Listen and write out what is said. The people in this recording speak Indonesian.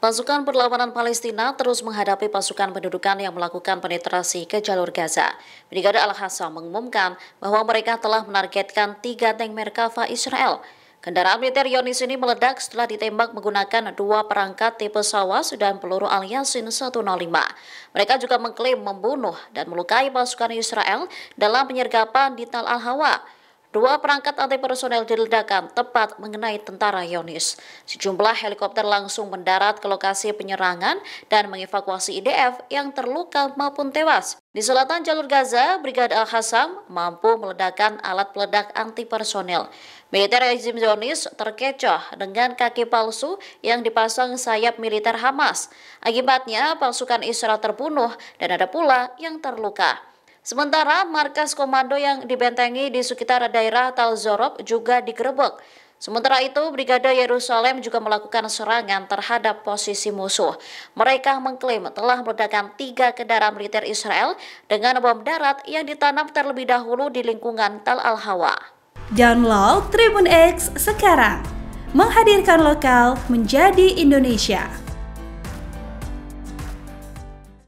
Pasukan perlawanan Palestina terus menghadapi pasukan pendudukan yang melakukan penetrasi ke jalur Gaza. Brigade Al-Hassam mengumumkan bahwa mereka telah menargetkan tiga tank Merkava Israel. Kendaraan militer Yonis ini meledak setelah ditembak menggunakan dua perangkat tipe Sawas dan peluru aliasin 105. Mereka juga mengklaim membunuh dan melukai pasukan Israel dalam penyergapan di Tal Al-Hawa. Dua perangkat anti-personel diledakkan tepat mengenai tentara Yonis. Sejumlah helikopter langsung mendarat ke lokasi penyerangan dan mengevakuasi IDF yang terluka maupun tewas. Di selatan jalur Gaza, Brigade Al-Hassam mampu meledakkan alat peledak anti-personel. Militer rezim Zionis terkecoh dengan kaki palsu yang dipasang sayap militer Hamas. Akibatnya, pasukan Israel terbunuh dan ada pula yang terluka. Sementara markas komando yang dibentengi di sekitar daerah Tal Zorob juga digerebek. Sementara itu, Brigade Yerusalem juga melakukan serangan terhadap posisi musuh. Mereka mengklaim telah meledakkan tiga kendaraan militer Israel dengan bom darat yang ditanam terlebih dahulu di lingkungan Tal Al-Hawa. Download Tribun X sekarang, menghadirkan lokal menjadi Indonesia.